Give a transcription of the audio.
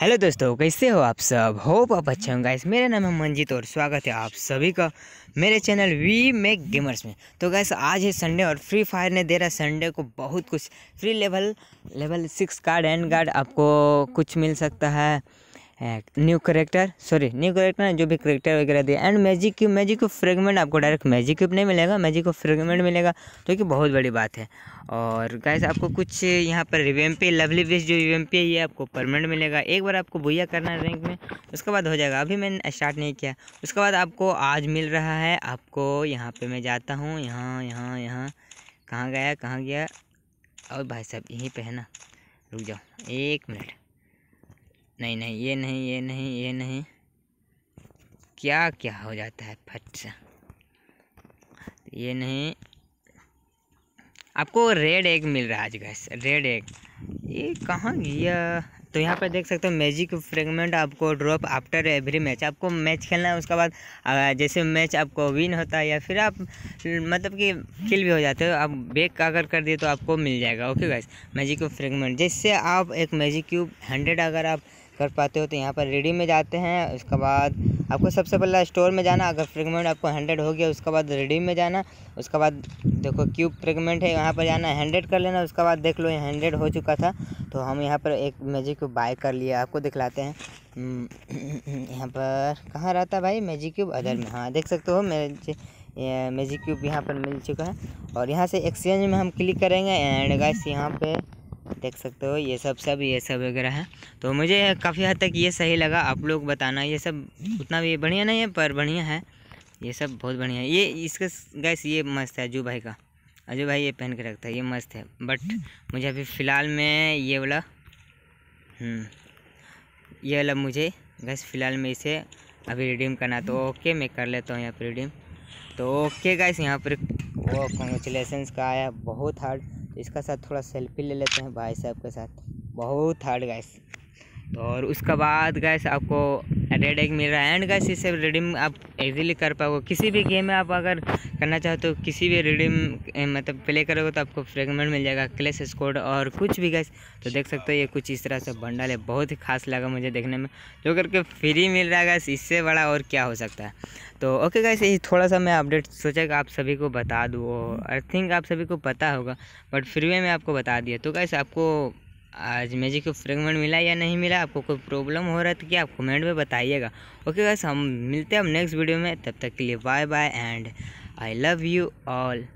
hello दोस्तों कैसे हो आप सब होप आप अच्छे होंगे गाइस मेरा नाम है मंजीत और स्वागत है आप सभी का मेरे चैनल वी मेक गेमर्स में तो गैस आज है संडे और फ्री फायर ने दे रहा संडे को बहुत कुछ free level level six card and card आपको कुछ मिल सकता है new character sorry new character जो भी करेक्टर वगैरह दिया and magic cube magic cube fragment आपको डायरेक्ट मैजिक क्यूब नहीं मिलेगा मैजिक क्यूब फ्रेगमेंट मिलेगा जो कि बहुत बड़ी बात है और गाइस आपको कुछ यहाँ पर रिवेम पे लवली विश जो रिवेम पे ये आपको परमानेंट मिलेगा एक बार आपको भूया करना है रैंक में उसके बाद हो जाएगा अभी मैंने स्टार्ट नहीं किया उसके बाद आपको आज मिल रहा है आपको यहाँ पर मैं जाता हूँ यहाँ यहाँ यहाँ कहाँ गया कहाँ गया और भाई साहब यहीं पर है ना रुक जाओ एक मिनट नहीं नहीं ये नहीं ये नहीं ये नहीं क्या क्या हो जाता है फट से ये नहीं आपको रेड एग मिल रहा है आज गैस रेड एग ये कहाँ गया तो यहाँ पर देख सकते हो मैजिक फ्रेगमेंट आपको ड्रॉप आफ्टर एवरी मैच आपको मैच खेलना है उसके बाद जैसे मैच आपको विन होता है या फिर आप मतलब कि किल भी हो जाते हो आप बेक अगर कर दिए तो आपको मिल जाएगा ओके गैस मैजिक फ्रेगमेंट जिससे आप एक मैजिक क्यूब हंड्रेड अगर आप कर पाते हो तो यहाँ पर रेडी में जाते हैं उसके बाद आपको सबसे पहले स्टोर में जाना अगर फ्रेगमेंट आपको हंड्रेड हो गया उसके बाद रेडी में जाना उसके बाद देखो क्यूब फ्रेगमेंट है यहाँ पर जाना हंड्रेड कर लेना उसके बाद देख लो ये हंड्रेड हो चुका था तो हम यहाँ पर एक मैजिक क्यूब बाय कर लिया आपको दिखलाते हैं हम्म, यहाँ पर कहाँ रहता है भाई मैजिक क्यूब अदर में हाँ देख सकते हो मैजिक मैजिक क्यूब यहाँ पर मिल चुका है और यहाँ से एक्सचेंज में हम क्लिक करेंगे एंड गैस यहाँ पर देख सकते हो ये सब सब ये सब वगैरह है तो मुझे काफ़ी हद तक ये सही लगा आप लोग बताना ये सब उतना भी बढ़िया नहीं है पर बढ़िया है ये सब बहुत बढ़िया है ये इसका गैस ये मस्त है अजू भाई का अजू भाई ये पहन के रखता है ये मस्त है बट मुझे अभी फ़िलहाल में ये वाला हम्म, ये वाला मुझे गैस फ़िलहाल में इसे अभी रिडीम करना तो ओके मैं कर लेता हूँ यहाँ पर रिडीम तो ओके गैस यहाँ पर वो कॉन्ग्रेचुलेसन्स का आया बहुत हार्ड इसका साथ थोड़ा सेल्फी ले लेते हैं भाई साहब के साथ बहुत हार्ड गाइस तो और उसका बाद गैस आपको रेड एग मिल रहा है एंड गैस इसे रिडीम आप इजीली कर पाओगे किसी भी गेम में आप अगर करना चाहो तो किसी भी रिडीम मतलब प्ले करोगे तो आपको फ्रेगमेंट मिल जाएगा क्लेस स्कोड और कुछ भी गैस तो देख सकते हो ये कुछ इस तरह से बंडल है बहुत ही खास लगा मुझे देखने में जो करके फ्री मिल रहा है गैस इससे बड़ा और क्या हो सकता है तो ओके गैस यही थोड़ा सा मैं अपडेट सोचा कि आप सभी को बता दूँ आई थिंक आप सभी को पता होगा बट फ्री में आपको बता दिया तो गैस आपको आज मैजिक को फ्रेगमेंट मिला या नहीं मिला आपको कोई प्रॉब्लम हो रहा है तो क्या आप कमेंट में बताइएगा ओके बस हम मिलते हैं हम नेक्स्ट वीडियो में तब तक के लिए bye bye and I love you all